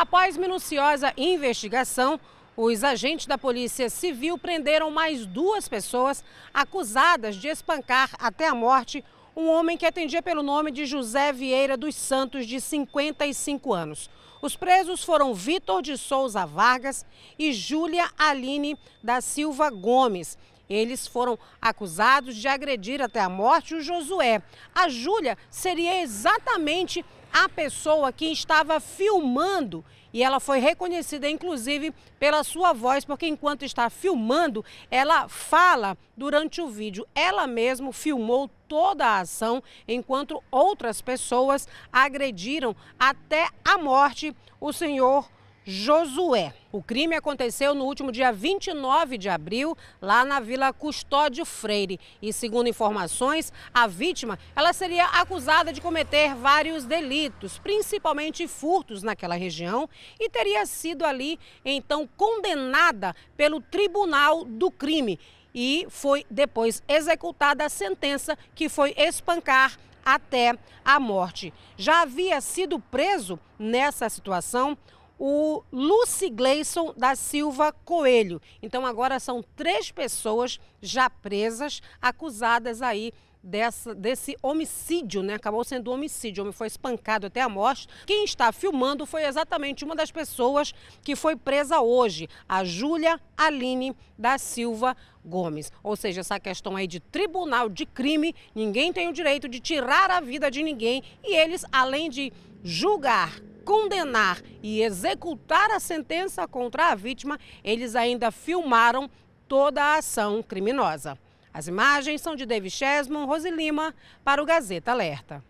Após minuciosa investigação, os agentes da Polícia Civil prenderam mais duas pessoas acusadas de espancar até a morte um homem que atendia pelo nome de José Vieira dos Santos, de 55 anos. Os presos foram Vitor de Souza Vargas e Júlia Aline da Silva Gomes. Eles foram acusados de agredir até a morte o Josué. A Júlia seria exatamente a pessoa que estava filmando e ela foi reconhecida, inclusive, pela sua voz, porque enquanto está filmando, ela fala durante o vídeo. Ela mesma filmou toda a ação, enquanto outras pessoas agrediram até a morte o senhor Josué. O crime aconteceu no último dia 29 de abril, lá na Vila Custódio Freire. E segundo informações, a vítima ela seria acusada de cometer vários delitos, principalmente furtos naquela região, e teria sido ali então condenada pelo Tribunal do Crime. E foi depois executada a sentença que foi espancar até a morte. Já havia sido preso nessa situação o Lucy Gleison da Silva Coelho. Então agora são três pessoas já presas, acusadas aí dessa, desse homicídio, né? Acabou sendo um homicídio, o homem foi espancado até a morte. Quem está filmando foi exatamente uma das pessoas que foi presa hoje, a Júlia Aline da Silva Gomes. Ou seja, essa questão aí de tribunal de crime, ninguém tem o direito de tirar a vida de ninguém e eles, além de julgar condenar e executar a sentença contra a vítima, eles ainda filmaram toda a ação criminosa. As imagens são de David Chesmon, Lima para o Gazeta Alerta.